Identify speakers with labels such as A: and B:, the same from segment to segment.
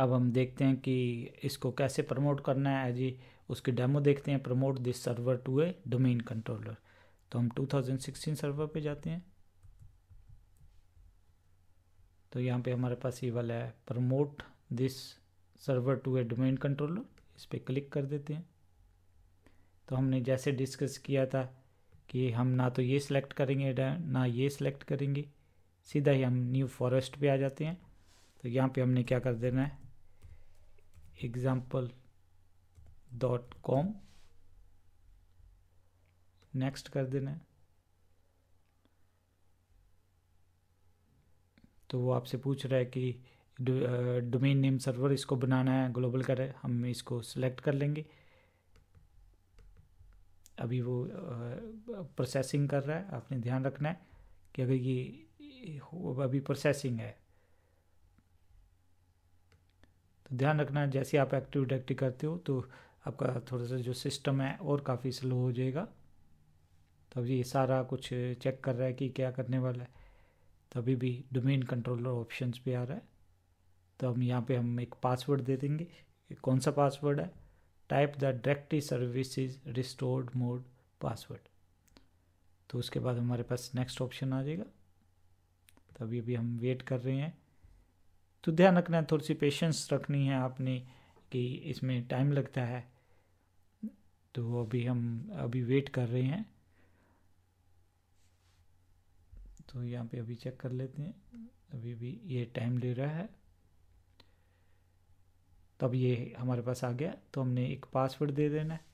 A: अब हम देखते हैं कि इसको कैसे प्रमोट करना है जी उसकी डेमो देखते हैं promote this server to a domain controller तो हम 2016 सर्वर पे जाते हैं तो यहाँ पे हमारे पास ये वाला है promote this server to a domain controller इस पर क्लिक कर देते हैं तो हमने जैसे डिस्कस किया था कि हम ना तो ये सिलेक्ट करेंगे ना ये सिलेक्ट करेंगे सीधा ही हम न्यू फॉरेस्ट पे आ जाते हैं तो यहाँ पे हमने क्या कर देना है डॉट कॉम नेक्स्ट कर देना है तो वो आपसे पूछ रहा है कि डोमेन नेम सर्वर इसको बनाना है ग्लोबल का है हम इसको सिलेक्ट कर लेंगे अभी वो प्रोसेसिंग कर रहा है आपने ध्यान रखना है कि अगर ये अभी प्रोसेसिंग है तो ध्यान रखना जैसे आप एक्टिव डायरेक्टिव करते हो तो आपका थोड़ा सा जो सिस्टम है और काफ़ी स्लो हो जाएगा तो अभी ये सारा कुछ चेक कर रहा है कि क्या करने वाला है तभी तो भी डोमेन कंट्रोलर ऑप्शंस पे आ रहा है तो हम यहाँ पे हम एक पासवर्ड दे देंगे कौन सा पासवर्ड है type the service services restored mode password तो उसके बाद हमारे पास नेक्स्ट ऑप्शन आ जाएगा तो अभी अभी हम वेट कर रहे हैं तो ध्यान रखना है थोड़ी सी पेशेंस रखनी है आपने कि इसमें टाइम लगता है तो अभी हम अभी वेट कर रहे हैं तो यहाँ पे अभी चेक कर लेते हैं अभी भी ये टाइम ले रहा है तब ये हमारे पास आ गया तो हमने एक पासवर्ड दे देना है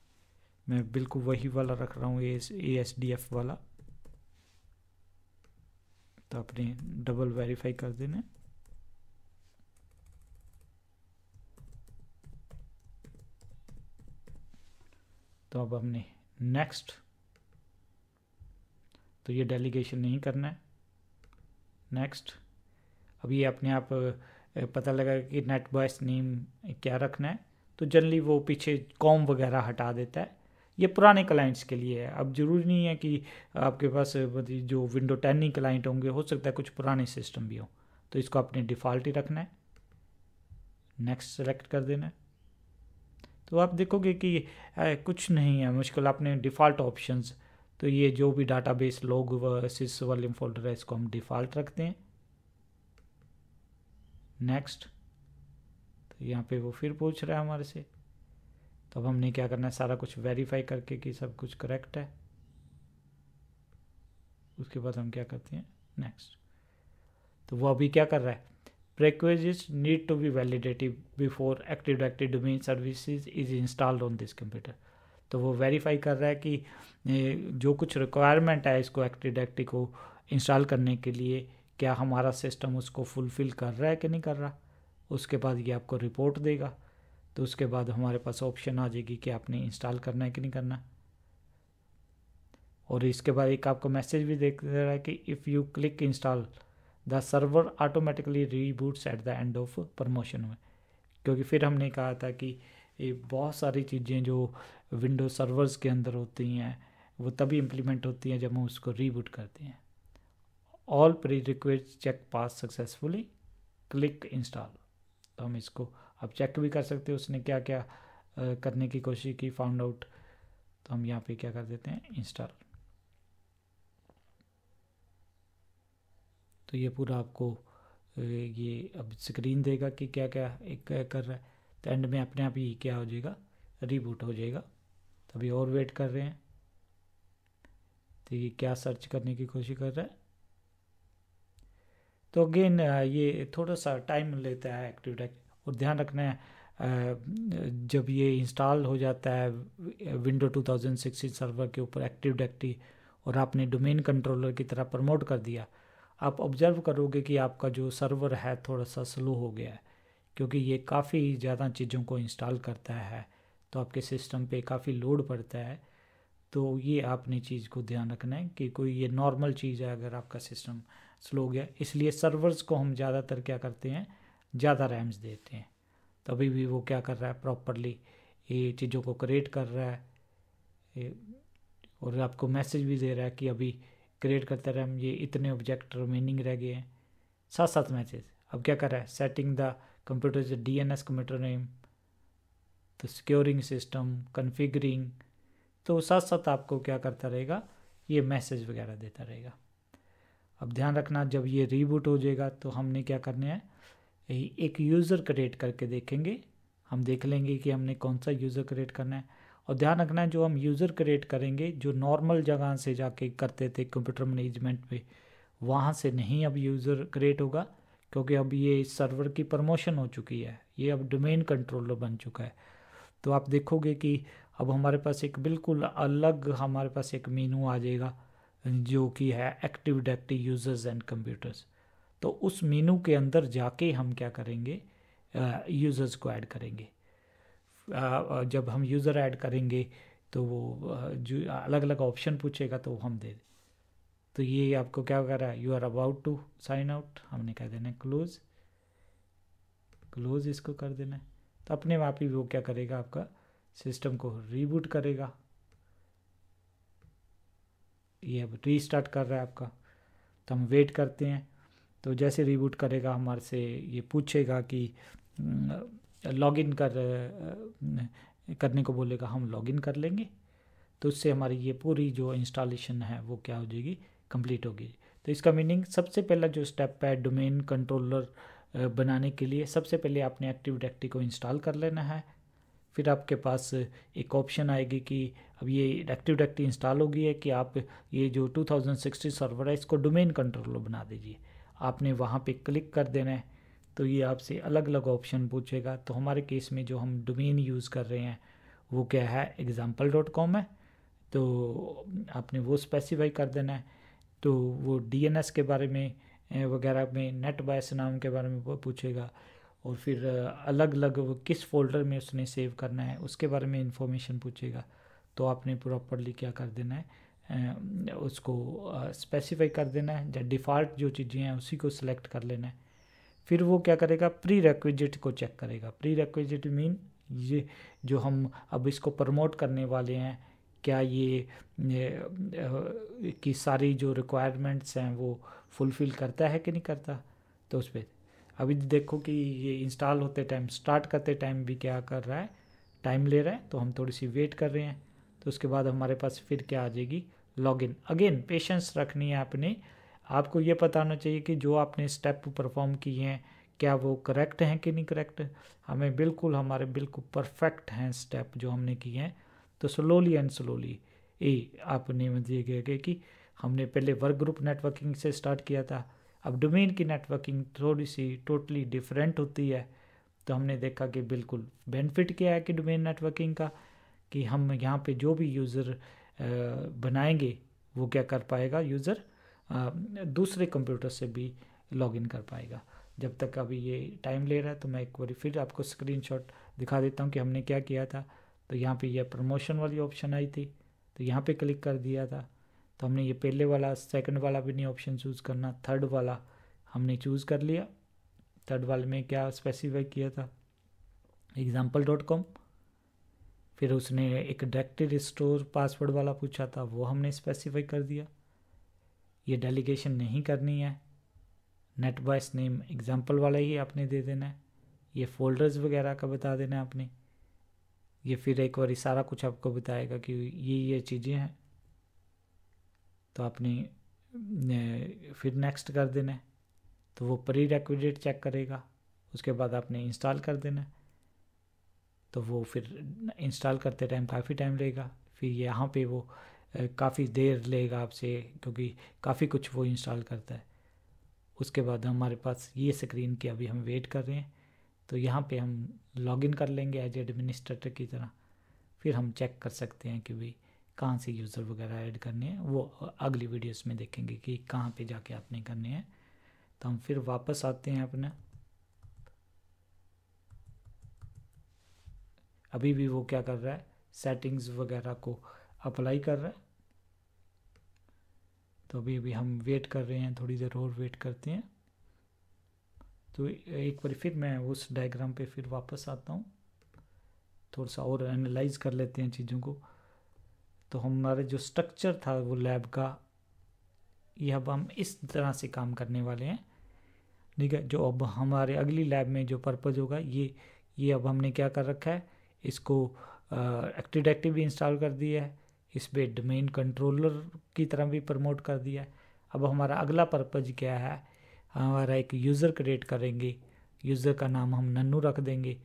A: मैं बिल्कुल वही वाला रख रहा हूँ ए एस डी एफ वाला तो आपने डबल वेरीफाई कर देना है तो अब हमने नेक्स्ट तो ये डेलीगेशन नहीं करना है नेक्स्ट अब ये अपने आप पता लगा कि नेट बॉयस नेम क्या रखना है तो जनरली वो पीछे कॉम वगैरह हटा देता है ये पुराने क्लाइंट्स के लिए है अब ज़रूरी नहीं है कि आपके पास मतलब जो विंडो टेन ही क्लाइंट होंगे हो सकता है कुछ पुराने सिस्टम भी हो तो इसको अपने डिफ़ॉल्ट ही रखना है नेक्स्ट सेलेक्ट कर देना है तो आप देखोगे कि आ, कुछ नहीं है मुश्किल आपने डिफ़ॉल्ट ऑप्शंस तो ये जो भी database log sys volume folder है इसको हम डिफ़ॉल्ट रखते हैं नेक्स्ट तो यहाँ पे वो फिर पूछ रहा है हमारे से तो अब हमने क्या करना है सारा कुछ वेरीफाई करके कि सब कुछ करेक्ट है उसके बाद हम क्या करते हैं नेक्स्ट तो वो अभी क्या कर रहा है Prerequisites need to be validated before Active Directory domain services is installed on this computer. तो वो वेरीफाई कर रहा है कि जो कुछ रिक्वायरमेंट है इसको एक्टिव डायरेक्टरी को इंस्टॉल करने के लिए क्या हमारा सिस्टम उसको फुलफिल कर रहा है कि नहीं कर रहा उसके बाद ये आपको रिपोर्ट देगा तो उसके बाद हमारे पास ऑप्शन आ जाएगी कि आपने इंस्टॉल करना है कि नहीं करना और इसके बाद एक आपको मैसेज भी देख रहा है कि if you click install the server automatically reboots at the end of promotion में क्योंकि फिर हमने कहा था कि ये बहुत सारी चीज़ें जो विंडो सर्वर्स के अंदर होती हैं वो तभी इम्प्लीमेंट होती हैं जब हम उसको रीबूट करते हैं all pre request check pass successfully click install तो हम इसको अब चेक भी कर सकते हैं उसने क्या क्या करने की कोशिश की फाउंड आउट तो हम यहाँ पे क्या कर देते हैं इंस्टॉल तो ये पूरा आपको ये अब स्क्रीन देगा कि क्या क्या एक कर रहा है तो एंड में अपने आप ही क्या हो जाएगा रिबूट हो जाएगा तो अभी और वेट कर रहे हैं तो ये क्या सर्च करने की कोशिश कर रहा है तो अगेन ये थोड़ा सा टाइम लेता है एक्टिव डेक और ध्यान रखना है जब ये इंस्टॉल हो जाता है विंडो 2016 सर्वर के ऊपर एक्टिव डेक्टी और आपने डोमेन कंट्रोलर की तरह प्रमोट कर दिया आप ऑब्जर्व करोगे कि आपका जो सर्वर है थोड़ा सा स्लो हो गया है क्योंकि ये काफ़ी ज़्यादा चीज़ों को इंस्टॉल करता है तो आपके सिस्टम पे काफ़ी लोड पड़ता है तो ये आपने चीज़ को ध्यान रखना है कि कोई ये नॉर्मल चीज़ है अगर आपका सिस्टम स्लो हो गया इसलिए सर्वर्स को हम ज़्यादातर क्या करते हैं ज़्यादा रैम्स देते हैं तभी तो भी वो क्या कर रहा है प्रॉपरली ये चीज़ों को क्रिएट कर रहा है और आपको मैसेज भी दे रहा है कि अभी क्रिएट करते रहे हम ये इतने ऑब्जेक्ट रिमेनिंग रह गए हैं साथ साथ मैसेज अब क्या कर रहा है setting the computer D N S computer name तो सिक्योरिंग सिस्टम कन्फिगरिंग तो साथ साथ आपको क्या करता रहेगा ये मैसेज वगैरह देता रहेगा अब ध्यान रखना जब ये रीबूट हो जाएगा तो हमने क्या करना है एक यूज़र क्रिएट करके देखेंगे हम देख लेंगे कि हमने कौन सा यूज़र क्रिएट करना है और ध्यान रखना है जो हम यूज़र क्रिएट करेंगे जो नॉर्मल जगह से जाके करते थे कंप्यूटर मैनेजमेंट पे वहाँ से नहीं अब यूज़र क्रिएट होगा क्योंकि अब ये सर्वर की प्रमोशन हो चुकी है ये अब डोमेन कंट्रोलर बन चुका है तो आप देखोगे कि अब हमारे पास एक बिल्कुल अलग हमारे पास एक मीनू आ जाएगा जो कि है active directive users and computers तो उस मीनू के अंदर जाके हम क्या करेंगे यूज़र्स को ऐड करेंगे जब हम यूज़र ऐड करेंगे तो वो जो अलग अलग ऑप्शन पूछेगा तो हम दे दें तो ये आपको क्या कर रहा है you are about to sign out हमने कह देना है क्लोज क्लोज इसको कर देना है तो अपने आप ही वो क्या करेगा आपका सिस्टम को रीबूट करेगा ये अब रीस्टार्ट कर रहा है आपका तो हम वेट करते हैं तो जैसे रीबूट करेगा हमारे से ये पूछेगा कि लॉगिन कर करने को बोलेगा हम लॉगिन कर लेंगे तो उससे हमारी ये पूरी जो इंस्टॉलेशन है वो क्या हो जाएगी कंप्लीट होगी तो इसका मीनिंग सबसे पहला जो स्टेप है डोमेन कंट्रोलर बनाने के लिए सबसे पहले आपने एक्टिव डायरेक्टरी को इंस्टॉल कर लेना है फिर आपके पास एक ऑप्शन आएगी कि अब ये एक्टिव डायरेक्टरी इंस्टॉल होगी है कि आप ये जो 2060 सर्वर है इसको डोमेन कंट्रोलर बना दीजिए आपने वहाँ पे क्लिक कर देना है तो ये आपसे अलग अलग ऑप्शन पूछेगा तो हमारे केस में जो हम डोमेन यूज़ कर रहे हैं वो क्या है एग्ज़ाम्पल डॉट कॉम है तो आपने वो स्पेसिफाई कर देना है तो वो डीएनएस के बारे में वगैरह में नेट बायस नाम के बारे में पूछेगा और फिर अलग अलग वो किस फोल्डर में उसने सेव करना है उसके बारे में इंफॉर्मेशन पूछेगा तो आपने प्रॉपरली क्या कर देना है उसको स्पेसिफाई कर देना है या डिफ़ॉल्ट जो चीज़ें हैं उसी को सिलेक्ट कर लेना है फिर वो क्या करेगा प्री रिक्विजिट को चेक करेगा प्री रिक्विजिट मीन ये जो हम अब इसको प्रमोट करने वाले हैं क्या ये, ये की सारी जो रिक्वायरमेंट्स हैं वो फुलफ़िल करता है कि नहीं करता तो उस पर अभी देखो कि ये इंस्टॉल होते टाइम स्टार्ट करते टाइम भी क्या कर रहा है टाइम ले रहा है तो हम थोड़ी सी वेट कर रहे हैं तो उसके बाद हमारे पास फिर क्या आ जाएगी लॉगिन अगेन पेशेंस रखनी है आपने आपको ये पता होना चाहिए कि जो आपने स्टेप परफॉर्म किए हैं क्या वो करेक्ट हैं कि नहीं करेक्ट हमें बिल्कुल हमारे बिल्कुल परफेक्ट हैं स्टेप जो हमने किए हैं तो स्लोली एंड स्लोली ए आपने मुझे गए कि हमने पहले वर्क ग्रुप नेटवर्किंग से स्टार्ट किया था अब डोमेन की नेटवर्किंग थोड़ी सी टोटली डिफरेंट होती है तो हमने देखा कि बिल्कुल बेनिफिट क्या है कि डोमेन नेटवर्किंग का कि हम यहाँ पे जो भी यूज़र बनाएंगे वो क्या कर पाएगा यूज़र दूसरे कंप्यूटर से भी लॉगिन कर पाएगा जब तक अभी ये टाइम ले रहा है तो मैं एक बार फिर आपको स्क्रीनशॉट दिखा देता हूँ कि हमने क्या किया था तो यहाँ पे यह प्रमोशन वाली ऑप्शन आई थी तो यहाँ पे क्लिक कर दिया था तो हमने ये पहले वाला सेकंड वाला भी नहीं ऑप्शन चूज़ करना थर्ड वाला हमने चूज़ कर लिया थर्ड वाले में क्या स्पेसिफाई किया था एग्ज़ाम्पल डॉट कॉम फिर उसने एक डायरेक्टेड स्टोर पासवर्ड वाला पूछा था वो हमने स्पेसिफाई कर दिया ये डेलीगेशन नहीं करनी है नेट बॉयस नेम एग्ज़ाम्पल वाला ही आपने दे देना है ये फोल्डर्स वगैरह का बता देना है आपने ये फिर एक बार सारा कुछ आपको बताएगा कि ये ये चीज़ें हैं तो आपने फिर नेक्स्ट कर देना है तो वो प्री रेक्विडेट चेक करेगा उसके बाद आपने इंस्टॉल कर देना तो वो फिर इंस्टॉल करते टाइम काफ़ी टाइम लेगा फिर यहाँ पे वो काफ़ी देर लेगा आपसे क्योंकि काफ़ी कुछ वो इंस्टॉल करता है उसके बाद हमारे पास ये स्क्रीन की अभी हम वेट कर रहे हैं तो यहाँ पे हम लॉगिन कर लेंगे एज एडमिनिस्ट्रेटर की तरह फिर हम चेक कर सकते हैं कि भाई कहाँ से यूज़र वगैरह ऐड करने हैं वो अगली वीडियोस में देखेंगे कि कहाँ पे जाके आपने करने हैं तो हम फिर वापस आते हैं अपना अभी भी वो क्या कर रहा है सेटिंग्स वगैरह को अप्लाई कर रहा है तो अभी अभी हम वेट कर रहे हैं थोड़ी देर और वेट करते हैं तो एक बार फिर मैं उस डायग्राम पे फिर वापस आता हूँ थोड़ा सा और एनालाइज कर लेते हैं चीज़ों को तो हमारा जो स्ट्रक्चर था वो लैब का यह अब हम इस तरह से काम करने वाले हैं ठीक है जो अब हमारे अगली लैब में जो पर्पज़ होगा ये ये अब हमने क्या कर रखा है इसको एक्टिव डायरेक्टिव भी इंस्टॉल कर दिया है इस पर डोमेन कंट्रोलर की तरह भी प्रमोट कर दिया अब हमारा अगला पर्पज़ क्या है हमारा एक यूज़र क्रिएट करेंगे यूज़र का नाम हम नन्नू रख देंगे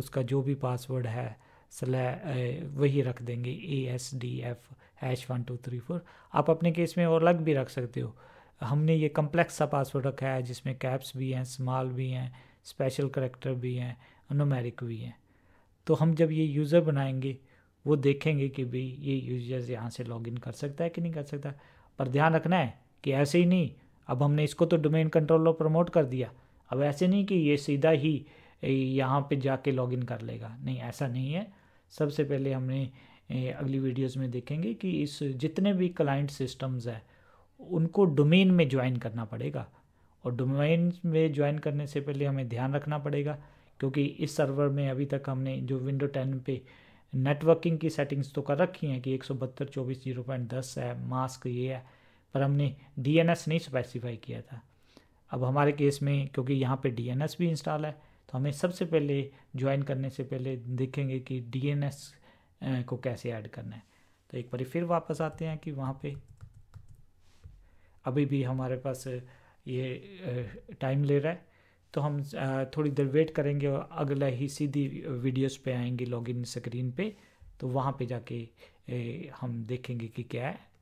A: उसका जो भी पासवर्ड है स्लैह वही रख देंगे A S D F hash one two three four आप अपने केस में और अलग भी रख सकते हो हमने ये कम्प्लेक्स सा पासवर्ड रखा है जिसमें कैप्स भी हैं स्मॉल भी हैं स्पेशल करेक्टर भी हैं नोमेरिक भी हैं तो हम जब ये यूज़र बनाएंगे वो देखेंगे कि भाई ये यूजर्स यहाँ से लॉगिन कर सकता है कि नहीं कर सकता पर ध्यान रखना है कि ऐसे ही नहीं अब हमने इसको तो डोमेन कंट्रोलर प्रमोट कर दिया अब ऐसे नहीं कि ये सीधा ही यहाँ पे जाके लॉगिन कर लेगा नहीं ऐसा नहीं है सबसे पहले हमने अगली वीडियोस में देखेंगे कि इस जितने भी क्लाइंट सिस्टम्स हैं उनको डोमेन में ज्वाइन करना पड़ेगा और डोमेन में ज्वाइन करने से पहले हमें ध्यान रखना पड़ेगा क्योंकि इस सर्वर में अभी तक हमने जो विंडो टेन पे नेटवर्किंग की सेटिंग्स तो कर रखी हैं कि एक सौ बहत्तर चौबीस जीरो पॉइंट दस है मास्क ये है पर हमने डी एन एस नहीं स्पेसिफाई किया था अब हमारे केस में क्योंकि यहाँ पे डी एन एस भी इंस्टॉल है तो हमें सबसे पहले ज्वाइन करने से पहले देखेंगे कि डी एन एस को कैसे ऐड करना है तो एक बार फिर वापस आते हैं कि वहाँ पे अभी भी हमारे पास ये टाइम ले रहा है तो हम थोड़ी देर वेट करेंगे और अगला ही सीधी वीडियोस पे आएंगे लॉगिन स्क्रीन पे तो वहाँ पे जाके हम देखेंगे कि क्या है